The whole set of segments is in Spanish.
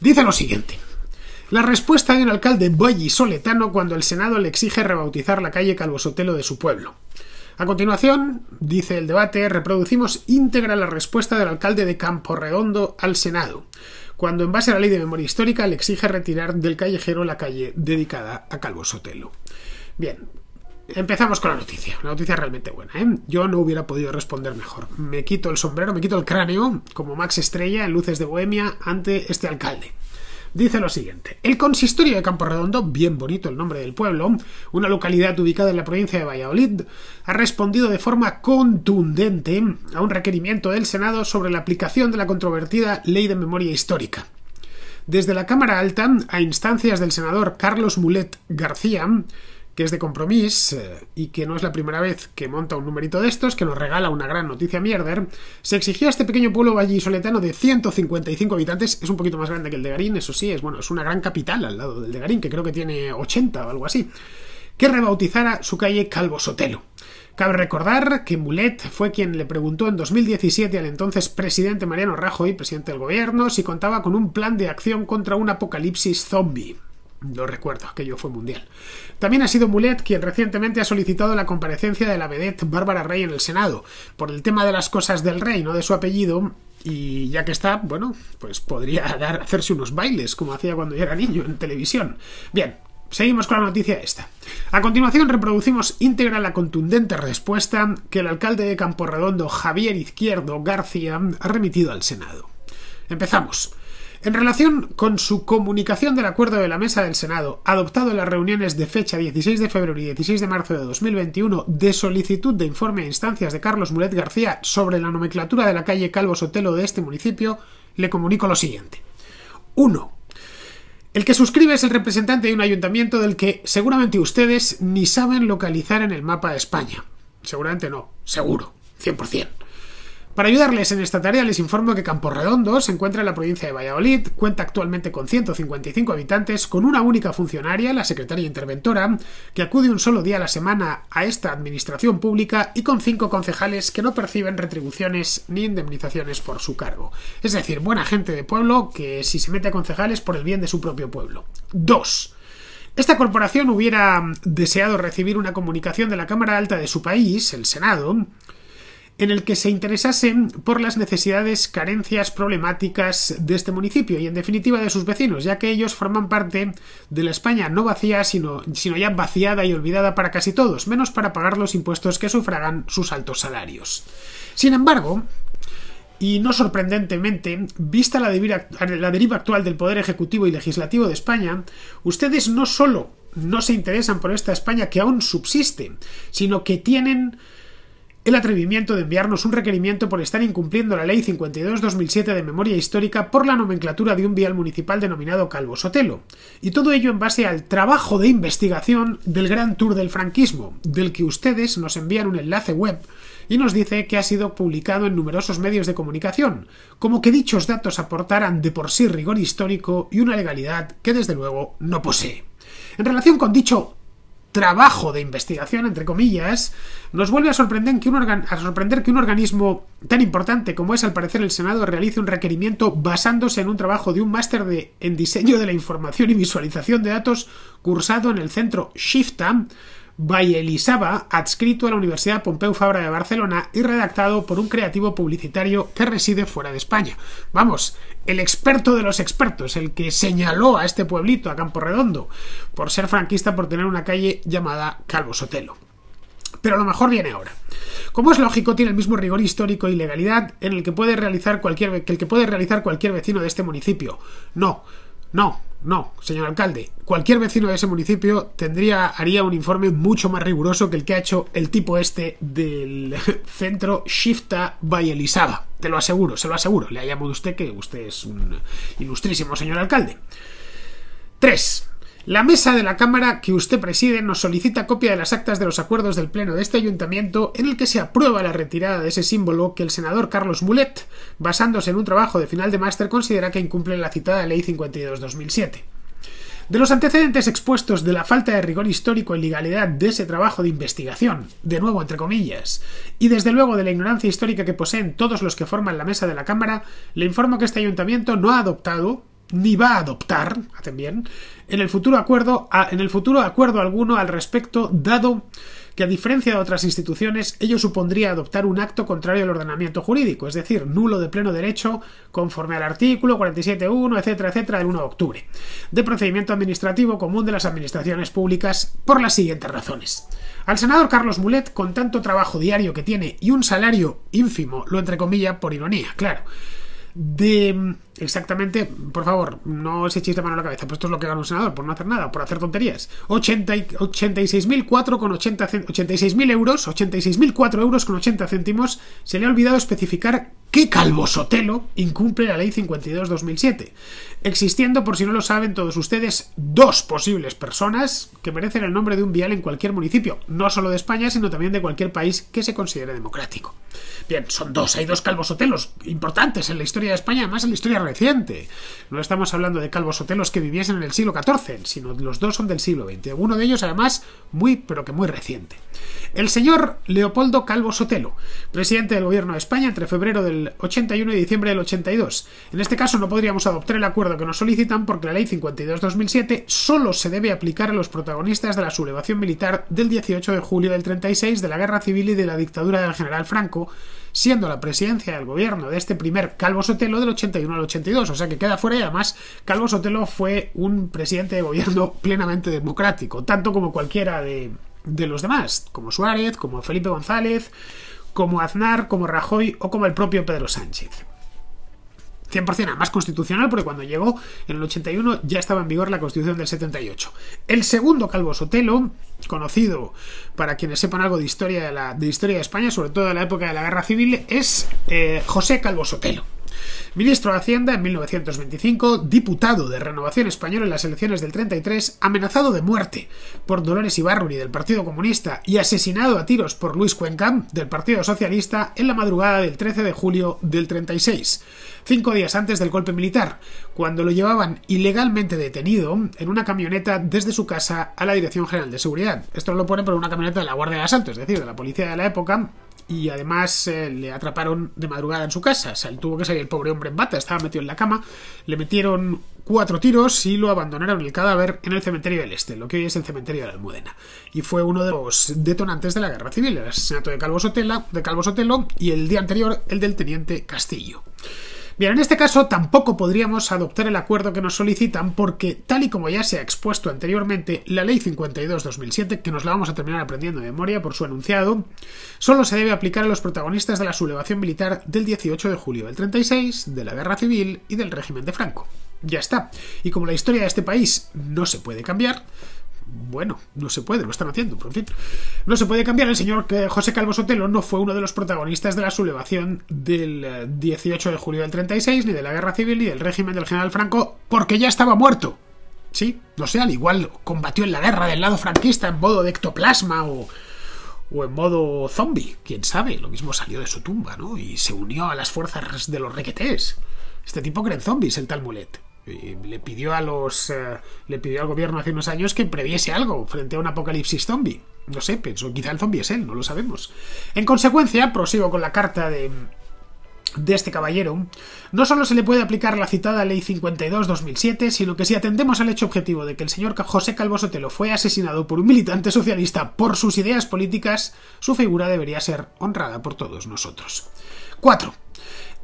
Dice lo siguiente. La respuesta de un alcalde soletano cuando el Senado le exige rebautizar la calle Sotelo de su pueblo. A continuación, dice el debate, reproducimos íntegra la respuesta del alcalde de Redondo al Senado, cuando en base a la ley de memoria histórica le exige retirar del callejero la calle dedicada a Calvo Sotelo. Bien, Empezamos con la noticia, La noticia realmente buena. ¿eh? Yo no hubiera podido responder mejor. Me quito el sombrero, me quito el cráneo, como Max Estrella en Luces de Bohemia, ante este alcalde. Dice lo siguiente: El consistorio de Campo Redondo, bien bonito el nombre del pueblo, una localidad ubicada en la provincia de Valladolid, ha respondido de forma contundente a un requerimiento del Senado sobre la aplicación de la controvertida Ley de Memoria Histórica. Desde la Cámara Alta, a instancias del senador Carlos Mulet García, que es de compromiso eh, y que no es la primera vez que monta un numerito de estos, que nos regala una gran noticia mierder, se exigió a este pequeño pueblo vallisoletano de 155 habitantes, es un poquito más grande que el de Garín, eso sí, es bueno, es una gran capital al lado del de Garín, que creo que tiene 80 o algo así, que rebautizara su calle Calvo Sotelo. Cabe recordar que Mulet fue quien le preguntó en 2017 al entonces presidente Mariano Rajoy, presidente del gobierno, si contaba con un plan de acción contra un apocalipsis zombie lo recuerdo, aquello fue mundial. También ha sido Mulet quien recientemente ha solicitado la comparecencia de la vedette Bárbara Rey en el Senado, por el tema de las cosas del rey, no de su apellido, y ya que está, bueno, pues podría hacerse unos bailes, como hacía cuando yo era niño en televisión. Bien, Seguimos con la noticia esta. A continuación reproducimos íntegra la contundente respuesta que el alcalde de Camporredondo, Javier Izquierdo García, ha remitido al Senado. Empezamos. En relación con su comunicación del acuerdo de la Mesa del Senado, adoptado en las reuniones de fecha 16 de febrero y 16 de marzo de 2021, de solicitud de informe a instancias de Carlos Muret García sobre la nomenclatura de la calle Calvo Sotelo de este municipio, le comunico lo siguiente. 1. El que suscribe es el representante de un ayuntamiento del que seguramente ustedes ni saben localizar en el mapa de España. Seguramente no, seguro, 100%. Para ayudarles en esta tarea les informo que Camporredondo se encuentra en la provincia de Valladolid, cuenta actualmente con 155 habitantes, con una única funcionaria, la secretaria interventora, que acude un solo día a la semana a esta administración pública y con cinco concejales que no perciben retribuciones ni indemnizaciones por su cargo. Es decir, buena gente de pueblo que si se mete a concejales por el bien de su propio pueblo. 2. Esta corporación hubiera deseado recibir una comunicación de la Cámara Alta de su país, el Senado, en el que se interesasen por las necesidades, carencias, problemáticas de este municipio y en definitiva de sus vecinos, ya que ellos forman parte de la España no vacía, sino, sino ya vaciada y olvidada para casi todos, menos para pagar los impuestos que sufragan sus altos salarios. Sin embargo, y no sorprendentemente, vista la deriva, actual del poder ejecutivo y legislativo de España, ustedes no solo no se interesan por esta España que aún subsiste, sino que tienen el atrevimiento de enviarnos un requerimiento por estar incumpliendo la Ley 52-2007 de Memoria Histórica por la nomenclatura de un vial municipal denominado Calvo Sotelo. Y todo ello en base al trabajo de investigación del Gran Tour del Franquismo, del que ustedes nos envían un enlace web y nos dice que ha sido publicado en numerosos medios de comunicación, como que dichos datos aportaran de por sí rigor histórico y una legalidad que desde luego no posee. En relación con dicho trabajo de investigación, entre comillas, nos vuelve a sorprender, que un a sorprender que un organismo tan importante como es al parecer el Senado realice un requerimiento basándose en un trabajo de un máster de en diseño de la información y visualización de datos cursado en el centro Shiftam Elisaba, adscrito a la Universidad Pompeu Fabra de Barcelona y redactado por un creativo publicitario que reside fuera de España. Vamos, el experto de los expertos, el que señaló a este pueblito, a Campo Redondo, por ser franquista, por tener una calle llamada Calvo Sotelo. Pero lo mejor viene ahora. Como es lógico, tiene el mismo rigor histórico y legalidad en el que puede realizar cualquier, que el que puede realizar cualquier vecino de este municipio. No, no, no, señor alcalde, cualquier vecino de ese municipio tendría, haría un informe mucho más riguroso que el que ha hecho el tipo este del centro Shifta Vallelisaba. Te lo aseguro, se lo aseguro. Le ha llamado usted que usted es un ilustrísimo señor alcalde. 3. La mesa de la Cámara que usted preside nos solicita copia de las actas de los acuerdos del Pleno de este ayuntamiento en el que se aprueba la retirada de ese símbolo que el senador Carlos Mulet, basándose en un trabajo de final de máster, considera que incumple la citada Ley 52-2007. De los antecedentes expuestos de la falta de rigor histórico y legalidad de ese trabajo de investigación, de nuevo entre comillas, y desde luego de la ignorancia histórica que poseen todos los que forman la mesa de la Cámara, le informo que este ayuntamiento no ha adoptado, ni va a adoptar, hacen bien, en el futuro acuerdo, en el futuro acuerdo alguno al respecto, dado que a diferencia de otras instituciones, ello supondría adoptar un acto contrario al ordenamiento jurídico, es decir, nulo de pleno derecho conforme al artículo 47.1, etcétera, etcétera, del 1 de octubre, de procedimiento administrativo común de las administraciones públicas por las siguientes razones. Al senador Carlos Mulet, con tanto trabajo diario que tiene y un salario ínfimo, lo comillas por ironía, claro, de exactamente, por favor, no os echéis la mano a la cabeza, pues esto es lo que gana un senador por no hacer nada, por hacer tonterías. 86.004 con 86.000 euros, 86.004 euros con 80 céntimos, se le ha olvidado especificar qué Calvo Sotelo incumple la ley 52-2007, existiendo, por si no lo saben todos ustedes, dos posibles personas que merecen el nombre de un vial en cualquier municipio, no solo de España, sino también de cualquier país que se considere democrático. Bien, son dos. Hay dos calvos importantes en la historia de España, además en la historia reciente. No estamos hablando de calvos que viviesen en el siglo XIV, sino los dos son del siglo XX. Uno de ellos, además, muy, pero que muy reciente. El señor Leopoldo Calvo Sotelo, presidente del gobierno de España entre febrero del 81 y diciembre del 82. En este caso no podríamos adoptar el acuerdo que nos solicitan porque la ley 52-2007 solo se debe aplicar a los protagonistas de la sublevación militar del 18 de julio del 36, de la guerra civil y de la dictadura del general Franco, siendo la presidencia del gobierno de este primer Calvo Sotelo del 81 al 82. O sea que queda fuera y además Calvo Sotelo fue un presidente de gobierno plenamente democrático, tanto como cualquiera de los demás, como Suárez, como Felipe González, como Aznar, como Rajoy o como el propio Pedro Sánchez. 100% más constitucional, porque cuando llegó en el 81 ya estaba en vigor la constitución del 78. El segundo Calvo Sotelo, conocido para quienes sepan algo de historia de, la, de historia de España, sobre todo de la época de la guerra civil, es eh, José Calvo Sotelo. Ministro de Hacienda en 1925, diputado de Renovación Española en las elecciones del 33, amenazado de muerte por Dolores Ibarruri del Partido Comunista y asesinado a tiros por Luis Cuenca del Partido Socialista en la madrugada del 13 de julio del 36 cinco días antes del golpe militar, cuando lo llevaban ilegalmente detenido en una camioneta desde su casa a la Dirección General de Seguridad. Esto lo ponen por una camioneta de la Guardia de Asalto, es decir, de la policía de la época, y además eh, le atraparon de madrugada en su casa. O sea, tuvo que salir el pobre hombre en bata, estaba metido en la cama, le metieron cuatro tiros y lo abandonaron el cadáver en el cementerio del Este, lo que hoy es el cementerio de la Almudena. Y fue uno de los detonantes de la guerra civil, el asesinato de Calvo de Calvo Sotelo y el día anterior el del teniente Castillo. Bien, en este caso tampoco podríamos adoptar el acuerdo que nos solicitan porque, tal y como ya se ha expuesto anteriormente, la Ley 52-2007, que nos la vamos a terminar aprendiendo de memoria por su enunciado, solo se debe aplicar a los protagonistas de la sublevación militar del 18 de julio del 36, de la Guerra Civil y del régimen de Franco. Ya está. Y como la historia de este país no se puede cambiar, bueno, no se puede, lo están haciendo, pero en fin. No se puede cambiar. El señor eh, José Calvo Sotelo no fue uno de los protagonistas de la sublevación del 18 eh, de julio del 36, ni de la guerra civil, ni del régimen del general Franco, porque ya estaba muerto. Sí, no sé, al igual combatió en la guerra del lado franquista en modo de ectoplasma o, o en modo zombie, quién sabe. Lo mismo salió de su tumba, ¿no? Y se unió a las fuerzas de los requetés. Este tipo creen zombies, el tal Mulet le pidió a los eh, le pidió al gobierno hace unos años que previese algo frente a un apocalipsis zombie. No sé, pensó, quizá el zombie es él, no lo sabemos. En consecuencia, prosigo con la carta de de este caballero, no solo se le puede aplicar la citada Ley 52-2007, sino que si atendemos al hecho objetivo de que el señor José Calvo Sotelo fue asesinado por un militante socialista por sus ideas políticas, su figura debería ser honrada por todos nosotros. 4.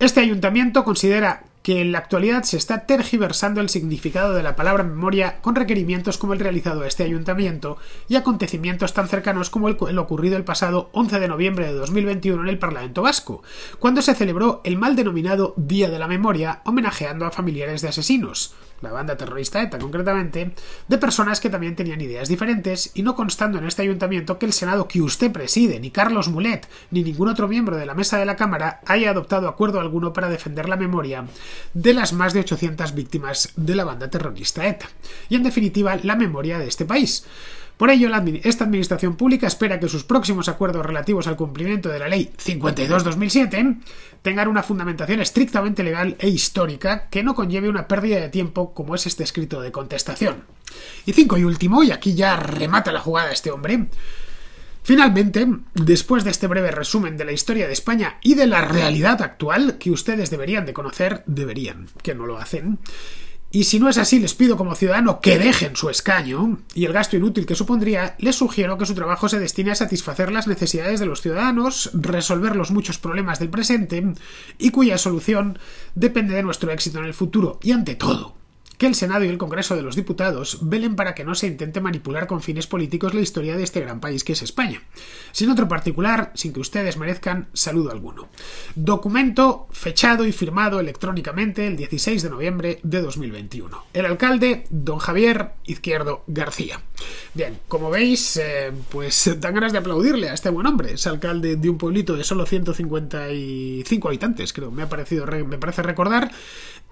Este ayuntamiento considera que en la actualidad se está tergiversando el significado de la palabra memoria con requerimientos como el realizado este ayuntamiento y acontecimientos tan cercanos como el, ocurrido el pasado 11 de noviembre de 2021 en el Parlamento Vasco, cuando se celebró el mal denominado Día de la Memoria homenajeando a familiares de asesinos la banda terrorista ETA concretamente, de personas que también tenían ideas diferentes, y no constando en este ayuntamiento que el Senado que usted preside, ni Carlos Mulet, ni ningún otro miembro de la mesa de la Cámara haya adoptado acuerdo alguno para defender la memoria de las más de 800 víctimas de la banda terrorista ETA, y en definitiva la memoria de este país. Por ello, esta Administración Pública espera que sus próximos acuerdos relativos al cumplimiento de la Ley 52-2007 tengan una fundamentación estrictamente legal e histórica que no conlleve una pérdida de tiempo como es este escrito de contestación. Y cinco y último, y aquí ya remata la jugada este hombre. Finalmente, después de este breve resumen de la historia de España y de la realidad actual que ustedes deberían de conocer, deberían, que no lo hacen, y si no es así, les pido como ciudadano que dejen su escaño y el gasto inútil que supondría, les sugiero que su trabajo se destine a satisfacer las necesidades de los ciudadanos, resolver los muchos problemas del presente y cuya solución depende de nuestro éxito en el futuro y ante todo el Senado y el Congreso de los Diputados velen para que no se intente manipular con fines políticos la historia de este gran país que es España. Sin otro particular, sin que ustedes merezcan saludo alguno. Documento fechado y firmado electrónicamente el 16 de noviembre de 2021. El alcalde, don Javier Izquierdo García. Bien, como veis, eh, pues dan ganas de aplaudirle a este buen hombre. Es alcalde de un pueblito de solo 155 habitantes, creo, me ha parecido, me parece recordar,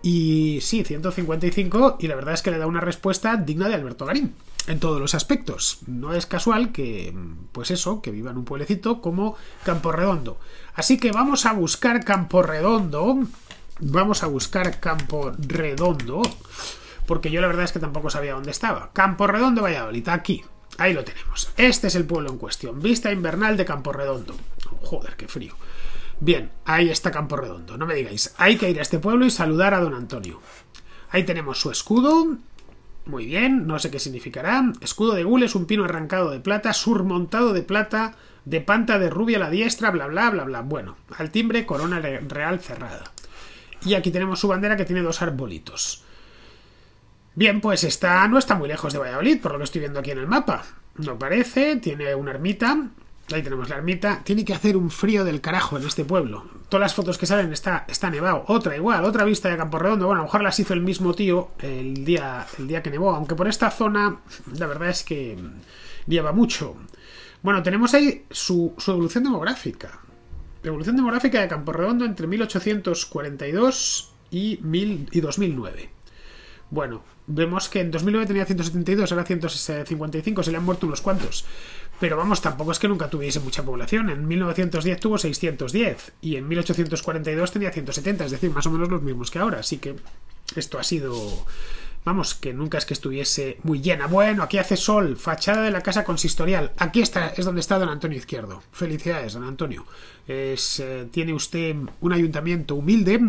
y sí, 155, y la verdad es que le da una respuesta digna de Alberto Garín, en todos los aspectos. No es casual que, pues eso, que viva en un pueblecito como Campo Redondo. Así que vamos a buscar Campo Redondo, vamos a buscar Campo Redondo, porque yo la verdad es que tampoco sabía dónde estaba. Campo vaya, Valladolid, aquí. Ahí lo tenemos. Este es el pueblo en cuestión. Vista invernal de Campo Redondo. Joder, qué frío. Bien, ahí está Campo Redondo, no me digáis. Hay que ir a este pueblo y saludar a don Antonio. Ahí tenemos su escudo. Muy bien, no sé qué significará. Escudo de gules, un pino arrancado de plata, surmontado de plata, de panta de rubia a la diestra, bla bla bla bla. Bueno, al timbre corona real cerrada. Y aquí tenemos su bandera que tiene dos arbolitos. Bien, pues está, no está muy lejos de Valladolid, por lo que estoy viendo aquí en el mapa. No parece, tiene una ermita, Ahí tenemos la ermita. Tiene que hacer un frío del carajo en este pueblo. Todas las fotos que salen está, está nevado. Otra igual, otra vista de Campo Redondo. Bueno, a lo mejor las hizo el mismo tío el día, el día que nevó. Aunque por esta zona, la verdad es que lleva mm, mucho. Bueno, tenemos ahí su, evolución demográfica. evolución demográfica de Campo Redondo entre 1842 y, mil, y 2009. Bueno, vemos que en 2009 tenía 172, ahora 155, se le han muerto unos cuantos. Pero vamos, tampoco es que nunca tuviese mucha población. En 1910 tuvo 610 y en 1842 tenía 170, es decir, más o menos los mismos que ahora. Así que esto ha sido... Vamos, que nunca es que estuviese muy llena. Bueno, aquí hace sol, fachada de la casa consistorial. Aquí está, es donde está don Antonio Izquierdo. Felicidades, don Antonio. Es, eh, tiene usted un ayuntamiento humilde,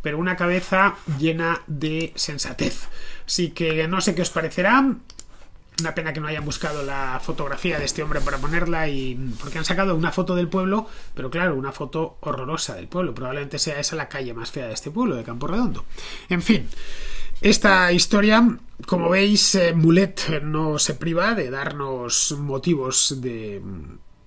pero una cabeza llena de sensatez. Así que no sé qué os parecerá. Una pena que no hayan buscado la fotografía de este hombre para ponerla y porque han sacado una foto del pueblo, pero claro, una foto horrorosa del pueblo. Probablemente sea esa la calle más fea de este pueblo, de Campo Redondo. En fin, esta historia, como veis, eh, Mulet no se priva de darnos motivos de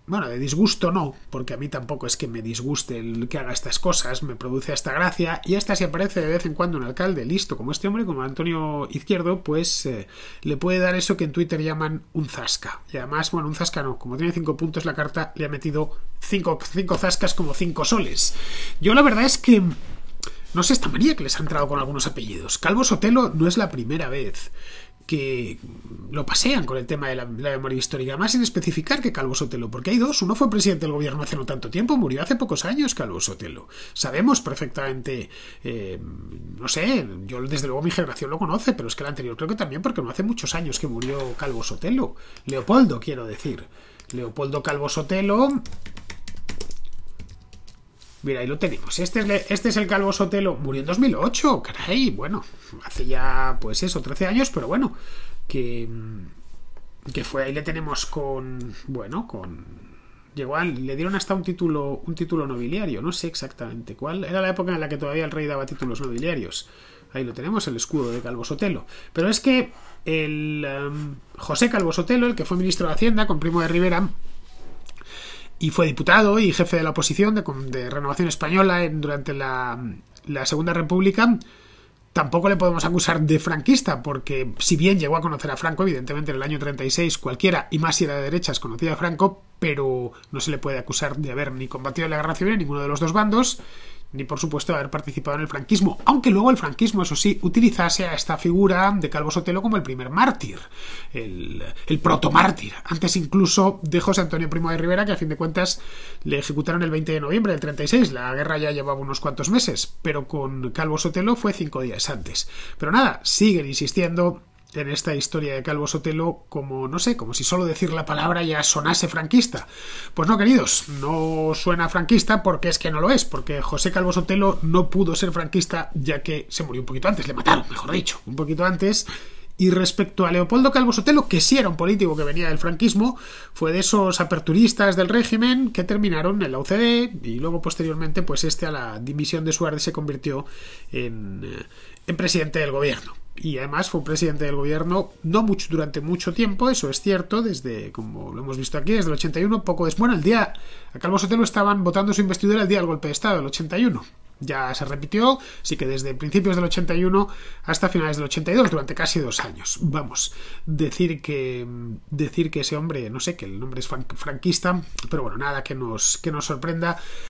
bueno, de disgusto no, porque a mí tampoco es que me disguste el que haga estas cosas, me produce hasta gracia, y hasta si aparece de vez en cuando un alcalde listo como este hombre, como Antonio Izquierdo, pues eh, le puede dar eso que en Twitter llaman un zasca. Y además, bueno, un zasca no, como tiene cinco puntos la carta, le ha metido cinco, cinco zascas como cinco soles. Yo la verdad es que... No sé esta manía que les ha entrado con algunos apellidos. Calvo Sotelo no es la primera vez que lo pasean con el tema de la, memoria histórica, más sin especificar que Calvo Sotelo, porque hay dos. Uno fue presidente del gobierno hace no tanto tiempo, murió hace pocos años Calvo Sotelo. Sabemos perfectamente, eh, no sé, yo desde luego mi generación lo conoce, pero es que el anterior creo que también, porque no hace muchos años que murió Calvo Sotelo. Leopoldo, quiero decir. Leopoldo Calvo Sotelo, Mira, ahí lo tenemos. Este es, este es el Calvo Sotelo. Murió en 2008, caray. Bueno, hace ya, pues eso, 13 años, pero bueno, que, que fue ahí le tenemos con, bueno, con... Llegó le dieron hasta un título, un título nobiliario, no sé exactamente cuál. Era la época en la que todavía el rey daba títulos nobiliarios. Ahí lo tenemos, el escudo de Calvo Sotelo. Pero es que el em, José Calvo Sotelo, el que fue ministro de Hacienda con Primo de Rivera, y fue diputado y jefe de la oposición de, Renovación Española durante la, Segunda República, tampoco le podemos acusar de franquista, porque si bien llegó a conocer a Franco, evidentemente en el año 36 cualquiera, y más si era de derechas, conocía a Franco, pero no se le puede acusar de haber ni combatido la guerra civil en ninguno de los dos bandos, ni por supuesto haber participado en el franquismo, aunque luego el franquismo, eso sí, utilizase a esta figura de Calvo Sotelo como el primer mártir, el, el protomártir, antes incluso de José Antonio Primo de Rivera, que a fin de cuentas le ejecutaron el 20 de noviembre del 36, la guerra ya llevaba unos cuantos meses, pero con Calvo Sotelo fue cinco días antes. Pero nada, siguen insistiendo en esta historia de Calvo Sotelo como, no sé, como si solo decir la palabra ya sonase franquista. Pues no, queridos, no suena franquista porque es que no lo es, porque José Calvo Sotelo no pudo ser franquista ya que se murió un poquito antes, le mataron, mejor dicho, un poquito antes y respecto a Leopoldo Calvo Sotelo, que sí era un político que venía del franquismo, fue de esos aperturistas del régimen que terminaron en la UCD y luego posteriormente, pues este a la dimisión de Suárez se convirtió en, eh, en presidente del gobierno. Y además fue presidente del gobierno no mucho, durante mucho tiempo, eso es cierto, desde, como lo hemos visto aquí, desde el 81, poco después. Bueno, el día, a Calvo Sotelo estaban votando su investidura el día del golpe de Estado, el 81. Ya se repitió, sí que desde principios del 81 hasta finales del 82, durante casi dos años. Vamos, decir que, decir que ese hombre, no sé, que el nombre es franquista, pero bueno, nada que nos, que nos sorprenda